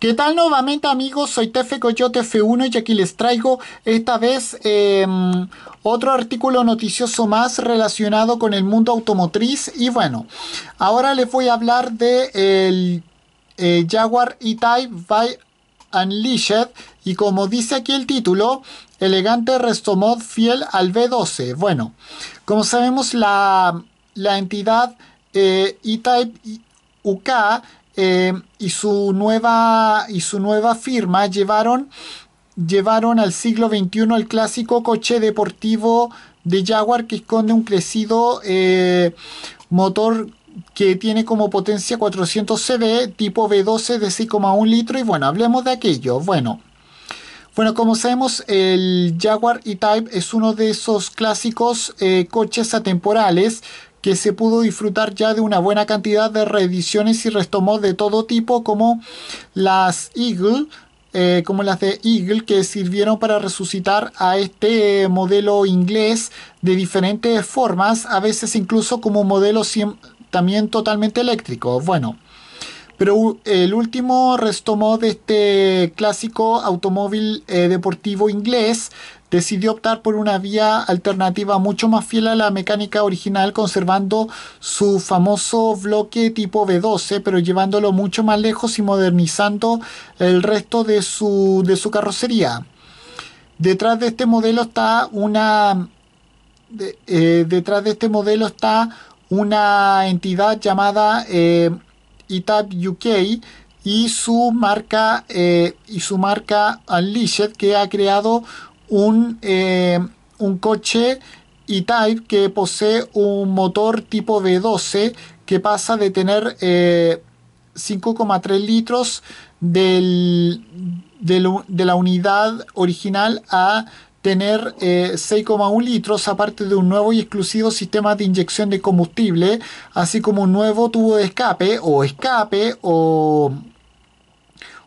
¿Qué tal nuevamente amigos? Soy Tefe Coyote F1 y aquí les traigo esta vez em, otro artículo noticioso más relacionado con el mundo automotriz y bueno, ahora les voy a hablar de el eh, Jaguar E-Type by Unleashed y como dice aquí el título, elegante restomod fiel al V12. Bueno, como sabemos la, entidad E-Type eh, UK eh, y, su nueva, y su nueva firma llevaron, llevaron al siglo XXI el clásico coche deportivo de Jaguar que esconde un crecido eh, motor que tiene como potencia 400 CV tipo V12 de 6,1 litro y bueno, hablemos de aquello. Bueno, bueno, como sabemos, el Jaguar E-Type es uno de esos clásicos eh, coches atemporales que se pudo disfrutar ya de una buena cantidad de reediciones y restomos de todo tipo como las Eagle, eh, como las de Eagle, que sirvieron para resucitar a este eh, modelo inglés de diferentes formas, a veces incluso como modelo también totalmente eléctrico. Bueno, pero el último restomó de este clásico automóvil eh, deportivo inglés decidió optar por una vía alternativa mucho más fiel a la mecánica original, conservando su famoso bloque tipo B12, pero llevándolo mucho más lejos y modernizando el resto de su, carrocería. Detrás de este modelo está una. Eh, detrás de este modelo está una entidad llamada eh, Itab UK y su marca eh, y su marca Unleashed que ha creado un, eh, un coche E-Type que posee un motor tipo V12 que pasa de tener 5,3 eh, litros del, de la unidad original a tener 6,1 eh, litros, aparte de un nuevo y exclusivo sistema de inyección de combustible, así como un nuevo tubo de escape o escape o,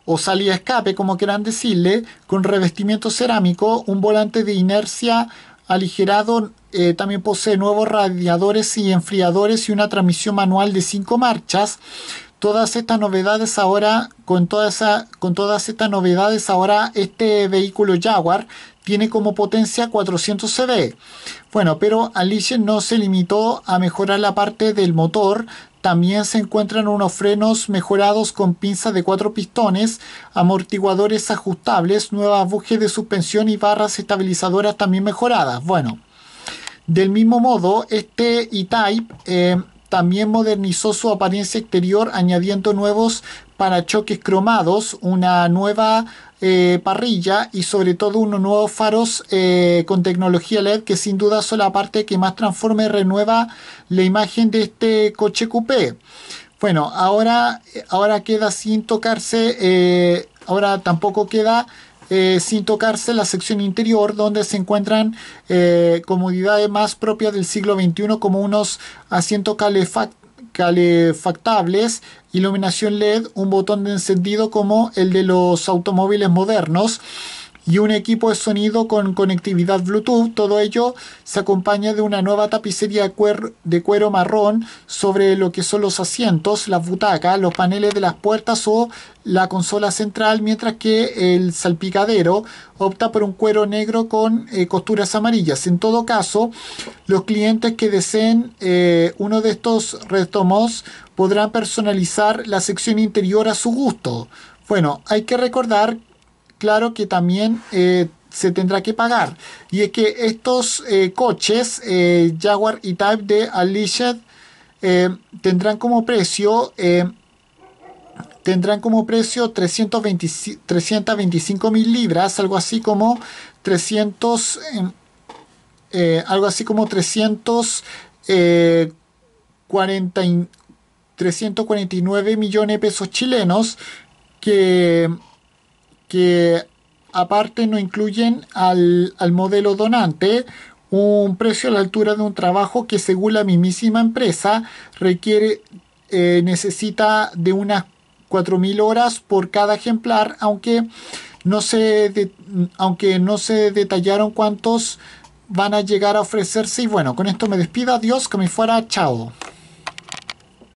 o salida escape, como quieran decirle, con revestimiento cerámico, un volante de inercia aligerado, eh, también posee nuevos radiadores y enfriadores y una transmisión manual de 5 marchas todas estas novedades ahora, con, con todas estas novedades ahora este vehículo Jaguar tiene como potencia 400 CV. Bueno, pero Alicia no se limitó a mejorar la parte del motor, también se encuentran unos frenos mejorados con pinzas de cuatro pistones, amortiguadores ajustables, nuevas bujes de suspensión y barras estabilizadoras también mejoradas. Bueno, del mismo modo, este E-Type eh, también modernizó su apariencia exterior añadiendo nuevos parachoques cromados, una nueva eh, parrilla y sobre todo unos nuevos faros eh, con tecnología LED que sin duda son la parte que más transforma y renueva la imagen de este coche coupé. Bueno, ahora, eh, ahora queda sin tocarse, ahora tampoco queda eh, sin tocarse la sección interior donde se encuentran eh, comodidades más propias del siglo XXI como unos asientos calefactables, iluminación LED, un botón de encendido como el de los automóviles modernos y un equipo de sonido con conectividad Bluetooth. Todo ello se acompaña de una nueva tapicería de cuero, marrón sobre lo que son los asientos, las butacas, los paneles de las puertas o la consola central, mientras que el salpicadero opta por un cuero negro con eh, costuras amarillas. En todo caso, los clientes que deseen eh, uno de estos retomos podrán personalizar la sección interior a su gusto. Bueno, hay que recordar claro que también eh, se tendrá que pagar. Y es que estos eh, coches, eh, Jaguar y Type de Unleashed, tendrán como precio... Tendrán como precio 320, 325 mil libras, algo así como 300, em, algo así como 300 349 millones de pesos chilenos, que que aparte no incluyen al, modelo donante un precio a la altura de un trabajo que según la mismísima empresa requiere eh, necesita de unas 4.000 horas por cada ejemplar, aunque no, se aunque no se detallaron cuántos van a llegar a ofrecerse. Y bueno, con esto me despido. Adiós, que me fuera. Chao.